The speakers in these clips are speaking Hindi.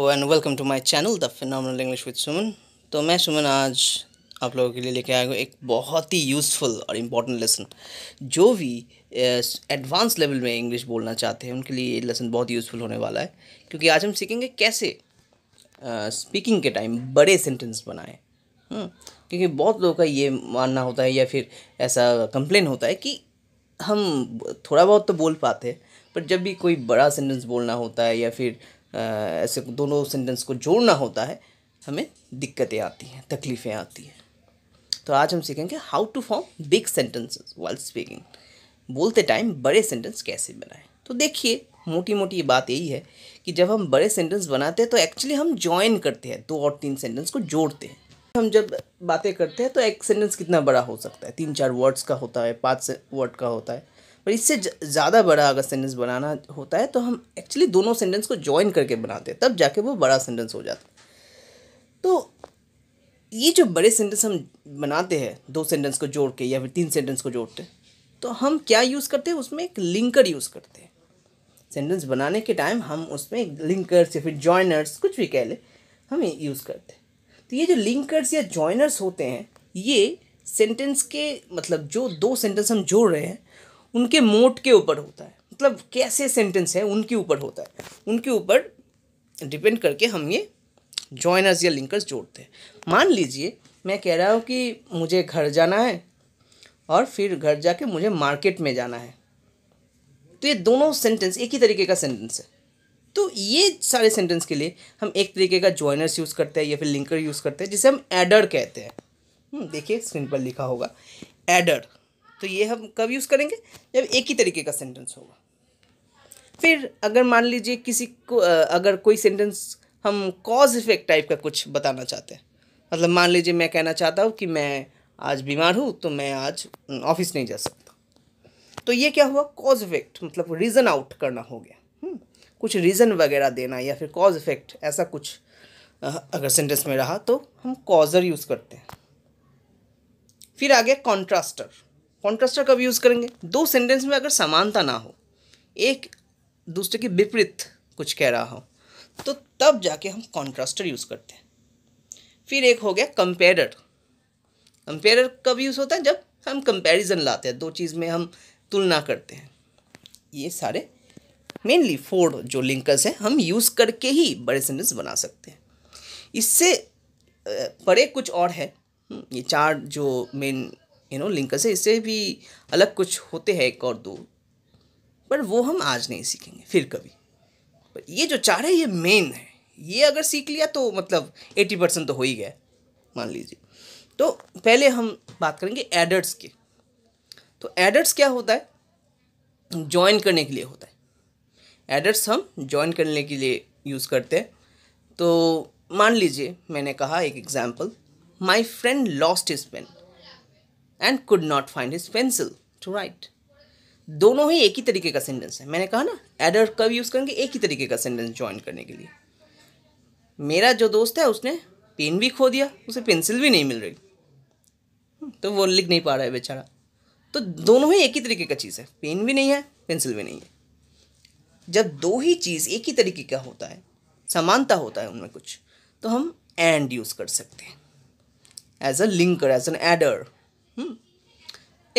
And welcome to my channel the final English with Suman तो मैं सुमन आज आप लोगों के लिए लेके आया हूँ एक बहुत ही यूज़फुल और इम्पॉर्टेंट लेसन जो भी एडवांस eh, लेवल में इंग्लिश बोलना चाहते हैं उनके लिए ये लेसन बहुत यूज़फुल होने वाला है क्योंकि आज हम सीखेंगे कैसे स्पीकिंग uh, eh, के टाइम बड़े सेंटेंस बनाएँ हम्म, क्योंकि बहुत लोगों का ये मानना होता है या फिर ऐसा कंप्लेन होता है कि हम थोड़ा बहुत तो बोल पाते हैं पर जब भी कोई बड़ा सेंटेंस बोलना होता है या फिर ऐसे दोनों सेंटेंस को जोड़ना होता है हमें दिक्कतें आती हैं तकलीफ़ें आती हैं तो आज हम सीखेंगे how to form big sentences while speaking बोलते टाइम बड़े सेंटेंस कैसे बनाएं तो देखिए मोटी मोटी बात यही है कि जब हम बड़े सेंटेंस बनाते हैं तो एक्चुअली हम ज्वाइन करते हैं दो और तीन सेंटेंस को जोड़ते हैं हम जब बातें करते हैं तो एक सेंटेंस कितना बड़ा हो सकता है तीन चार वर्ड्स का होता है पाँच वर्ड का होता है और इससे ज़्यादा बड़ा अगर सेंटेंस बनाना होता है तो हम एक्चुअली दोनों सेंटेंस को ज्वाइन करके बनाते हैं तब जाके वो बड़ा सेंटेंस हो जाता है तो ये जो बड़े सेंटेंस हम बनाते हैं दो सेंटेंस को जोड़ के या फिर तीन सेंटेंस को जोड़ते तो हम क्या यूज़ करते हैं उसमें एक लिंकर यूज़ करते हैं सेंटेंस बनाने के टाइम हम उसमें एक लिंकर्स या फिर जॉइनर्स कुछ भी कह ले हम यूज़ करते हैं तो ये जो लिंकर्स या जॉइनर्स होते हैं ये सेंटेंस के मतलब जो दो सेंटेंस हम जोड़ रहे हैं उनके मोट के ऊपर होता है मतलब कैसे सेंटेंस है उनके ऊपर होता है उनके ऊपर डिपेंड करके हम ये जॉइनर्स या लिंकर्स जोड़ते हैं मान लीजिए मैं कह रहा हूँ कि मुझे घर जाना है और फिर घर जाके मुझे मार्केट में जाना है तो ये दोनों सेंटेंस एक ही तरीके का सेंटेंस है तो ये सारे सेंटेंस के लिए हम एक तरीके का जॉइनर्स यूज़ करते हैं या फिर लिंकर यूज़ करते हैं जिसे हम एडर कहते हैं हम्म, देखिए स्क्रीन पर लिखा होगा एडर तो ये हम कब यूज़ करेंगे जब एक ही तरीके का सेंटेंस होगा फिर अगर मान लीजिए किसी को अगर कोई सेंटेंस हम कॉज इफेक्ट टाइप का कुछ बताना चाहते हैं मतलब मान लीजिए मैं कहना चाहता हूँ कि मैं आज बीमार हूँ तो मैं आज ऑफिस नहीं जा सकता तो ये क्या हुआ कॉज इफेक्ट मतलब रीज़न आउट करना हो गया हम्म, कुछ रीज़न वगैरह देना या फिर कॉज इफेक्ट ऐसा कुछ अगर सेंटेंस में रहा तो हम कॉजर यूज़ करते हैं फिर आ गया कॉन्ट्रास्टर कॉन्ट्रास्टर कब यूज़ करेंगे दो सेंटेंस में अगर समानता ना हो एक दूसरे के विपरीत कुछ कह रहा हो तो तब जाके हम कॉन्ट्रास्टर यूज़ करते हैं फिर एक हो गया कंपेरर कंपेरर कब यूज़ होता है जब हम कंपैरिजन लाते हैं दो चीज़ में हम तुलना करते हैं ये सारे मेनली फोर जो लिंकर्स हैं हम यूज़ करके ही बड़े सेंटेंस बना सकते हैं इससे परे कुछ और है हम्म, ये चार जो मेन यू नो लिंक से इससे भी अलग कुछ होते हैं एक और दो पर वो हम आज नहीं सीखेंगे फिर कभी पर ये जो चार है ये मेन है ये अगर सीख लिया तो मतलब एटी परसेंट तो हो ही गया मान लीजिए तो पहले हम बात करेंगे एडर्ट्स की तो एडर्ट्स क्या होता है ज्वाइन करने के लिए होता है एडर्ट्स हम ज्वाइन करने के लिए यूज़ करते हैं तो मान लीजिए मैंने कहा एक example my friend lost is pen and could not find his pencil to write दोनों ही एक ही तरीके का सेंटेंस है मैंने कहा ना एडर कब यूज़ करेंगे एक ही तरीके का सेंटेंस ज्वाइन करने के लिए मेरा जो दोस्त है उसने पेन भी खो दिया उसे पेंसिल भी नहीं मिल रही हम्म, तो वो लिख नहीं पा रहा है बेचारा तो दोनों ही एक ही तरीके का चीज़ है पेन भी नहीं है पेंसिल भी नहीं है जब दो ही चीज़ एक ही तरीके का होता है समानता होता है उनमें कुछ तो हम एंड यूज़ कर सकते हैं as a linker as an adder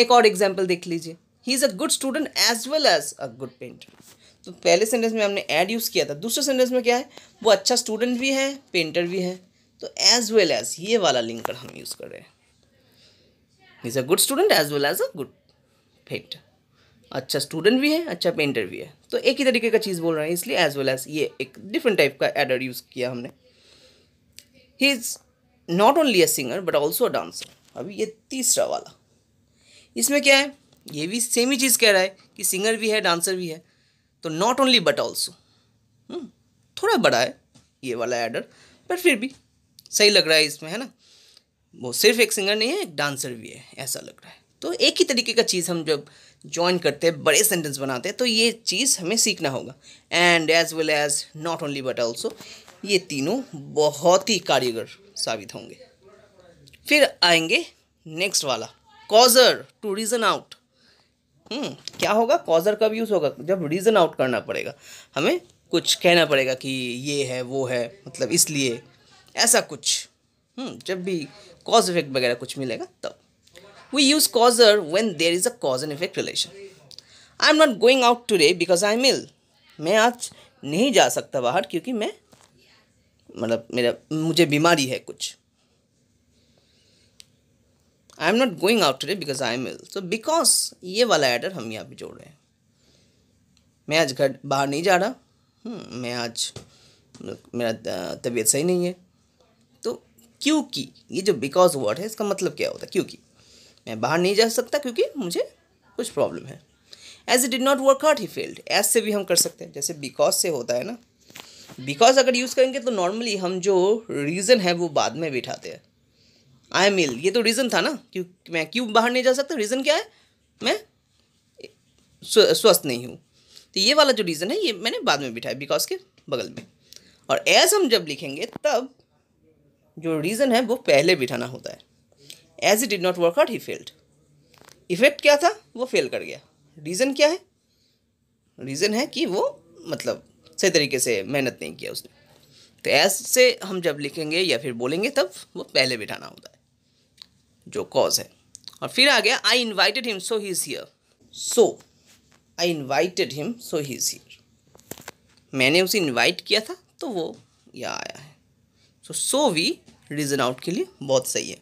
एक और एग्जाम्पल देख लीजिए he is a good student as well as a good painter तो पहले सेंटेंस में हमने एड यूज़ किया था दूसरे सेंटेंस में क्या है वो अच्छा स्टूडेंट भी है पेंटर भी है तो एज वेल एज ये वाला लिंकर हम यूज़ कर रहे हैं is a good student as well as a good painter अच्छा स्टूडेंट भी है अच्छा पेंटर भी है तो एक ही तरीके का चीज़ बोल रहे हैं इसलिए एज वेल एज ये एक डिफरेंट टाइप का एड यूज़ किया हमने he is not only a singer but also a dancer अभी ये तीसरा वाला इसमें क्या है ये भी सेम ही चीज़ कह रहा है कि सिंगर भी है डांसर भी है तो नॉट ओनली बट ऑल्सो थोड़ा बड़ा है ये वाला एडर पर फिर भी सही लग रहा है इसमें है ना वो सिर्फ एक सिंगर नहीं है एक डांसर भी है ऐसा लग रहा है तो एक ही तरीके का चीज़ हम जब ज्वाइन करते हैं बड़े सेंटेंस बनाते हैं तो ये चीज़ हमें सीखना होगा and as well as not only but also ये तीनों बहुत ही कारीगर साबित होंगे फिर आएंगे नेक्स्ट वाला कॉजर टू रीजन आउट क्या होगा कॉजर कब यूज़ होगा जब रीजन आउट करना पड़ेगा हमें कुछ कहना पड़ेगा कि ये है वो है मतलब इसलिए ऐसा कुछ hmm, जब भी कॉज इफेक्ट वगैरह कुछ मिलेगा तब we use causer when there is a cause and effect relation I am not going out today because I am ill मैं आज नहीं जा सकता बाहर क्योंकि मैं मतलब मेरा मुझे बीमारी है कुछ I am not going out today because I am ill so because ये वाला एडर हम यहाँ पे जोड़ रहे हैं मैं आज घर बाहर नहीं जा रहा हम्म, मैं आज मेरा तबीयत सही नहीं है तो क्योंकि ये जो बिकॉज वर्ड है इसका मतलब क्या होता है क्योंकि मैं बाहर नहीं जा सकता क्योंकि मुझे कुछ प्रॉब्लम है as it did not work out he failed as से भी हम कर सकते हैं जैसे बिकॉज से होता है ना बिकॉज अगर यूज़ करेंगे तो नॉर्मली हम जो रीज़न है वो बाद में बिठाते हैं आई मिल ये तो रीज़न था ना क्यों मैं क्यों बाहर नहीं जा सकता रीज़न क्या है मैं स्वस्थ नहीं हूँ तो ये वाला जो रीज़न है ये मैंने बाद में बिठाया बिकॉज के बगल में और एज हम जब लिखेंगे तब जो रीज़न है वो पहले बिठाना होता है as it did not work out he failed effect क्या था वो फेल कर गया रीज़न क्या है रीज़न है कि वो मतलब सही तरीके से मेहनत नहीं किया उसने तो ऐसे हम जब लिखेंगे या फिर बोलेंगे तब वो पहले बिठाना होता है जो कॉज है और फिर आ गया I invited him so he is here so I invited him so he is here मैंने उसे इन्वाइट किया था तो वो यहाँ आया है so so we reason out के लिए बहुत सही है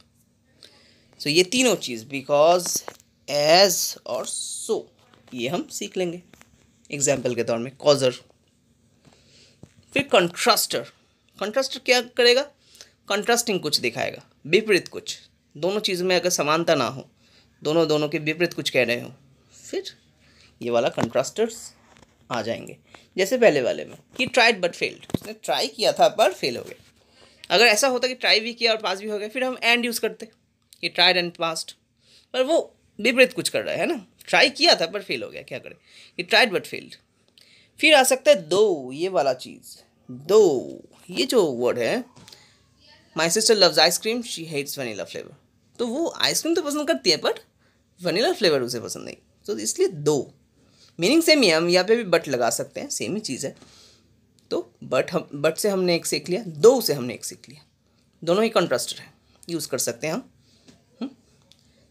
सो so, ये तीनों चीज़ बिकॉज एज और सो ये हम सीख लेंगे एग्जाम्पल के तौर में कॉजर फिर कंट्रास्टर कंट्रास्टर क्या करेगा कंट्रास्टिंग कुछ दिखाएगा विपरीत कुछ दोनों चीज़ों में अगर समानता ना हो दोनों दोनों के विपरीत कुछ कह रहे हो फिर ये वाला कंट्रास्टर्स आ जाएंगे जैसे पहले वाले में कि ट्राइड बट फेल्ड उसने ट्राई किया था पर फेल हो गया अगर ऐसा होता कि ट्राई भी किया और पास भी हो गया फिर हम एंड यूज़ करते कि ट्राइड एंड पास्ट पर वो विपरीत कुछ कर रहा है ना ट्राई किया था पर फेल हो गया क्या करें ये ट्राइड बट फेल्ड फिर आ सकता है दो ये वाला चीज़ दो ये जो वर्ड है my sister loves ice cream she hates vanilla flavour तो वो आइसक्रीम तो पसंद करती है बट वनीला फ्लेवर उसे पसंद नहीं तो इसलिए दो मीनिंग सेम ही है हम यहाँ पे भी बट लगा सकते हैं सेम ही चीज़ है तो बट हम बट से हमने एक सीख लिया दो से हमने एक सीख लिया दोनों ही कंट्रास्टर है यूज़ कर सकते हैं हम हम्म।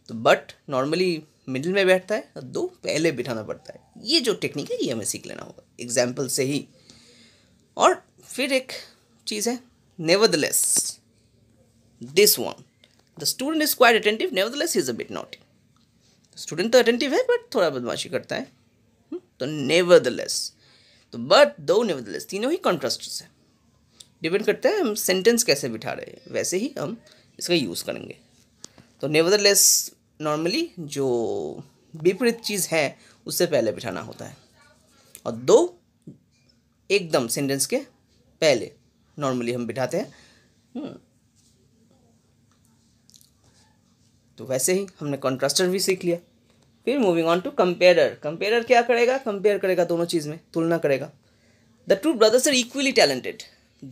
तो बट नॉर्मली मिडिल में बैठता है और दो पहले बिठाना पड़ता है ये जो टेक्निक है ये हमें सीख लेना होगा एग्जाम्पल से ही और फिर एक चीज़ है nevertheless this one the student is quite attentive nevertheless he is a bit naughty student तो अटेंटिव है बट थोड़ा बदमाशी करता है हम्म, तो नेवर द लेस तो but though nevertheless तीनों ही कॉन्ट्रास्ट है डिपेंड करता है हम सेंटेंस कैसे बिठा रहे हैं वैसे ही हम इसका यूज़ करेंगे तो नेवर द लेस नॉर्मली जो विपरीत चीज़ है उससे पहले बिठाना होता है और दो एकदम सेंटेंस के पहले नॉर्मली हम बिठाते हैं तो वैसे ही हमने कॉन्ट्रास्टर भी सीख लिया फिर moving on to compare compare क्या करेगा कंपेयर करेगा दोनों चीज़ में तुलना करेगा the two brothers are equally talented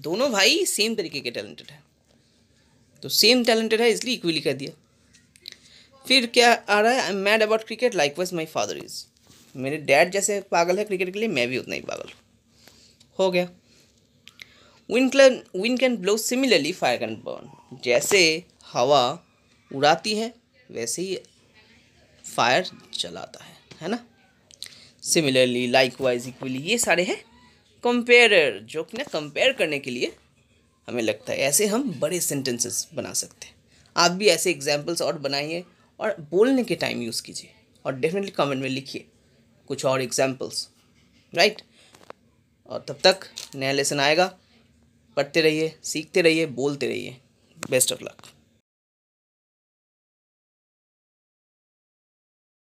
दोनों भाई सेम तरीके के टैलेंटेड हैं तो सेम टैलेंटेड है इसलिए इक्वली कर दिया फिर क्या आ रहा है I am mad about cricket likewise my father is मेरे डैड जैसे पागल है क्रिकेट के लिए मैं भी उतना ही पागल हो गया wind can wind can blow similarly fire can burn जैसे हवा उड़ाती है वैसे ही फायर चलाता है है ना सिमिलरली लाइक वाइज इक्वली ये सारे हैं कंपेयर जो कि ना कंपेयर करने के लिए हमें लगता है ऐसे हम बड़े सेंटेंसेस बना सकते हैं आप भी ऐसे एग्जाम्पल्स और बनाइए और बोलने के टाइम यूज़ कीजिए और डेफिनेटली कमेंट में लिखिए कुछ और एग्जाम्पल्स राइट और तब तक नया लेसन आएगा पढ़ते रहिए सीखते रहिए बोलते रहिए बेस्ट ऑफ लक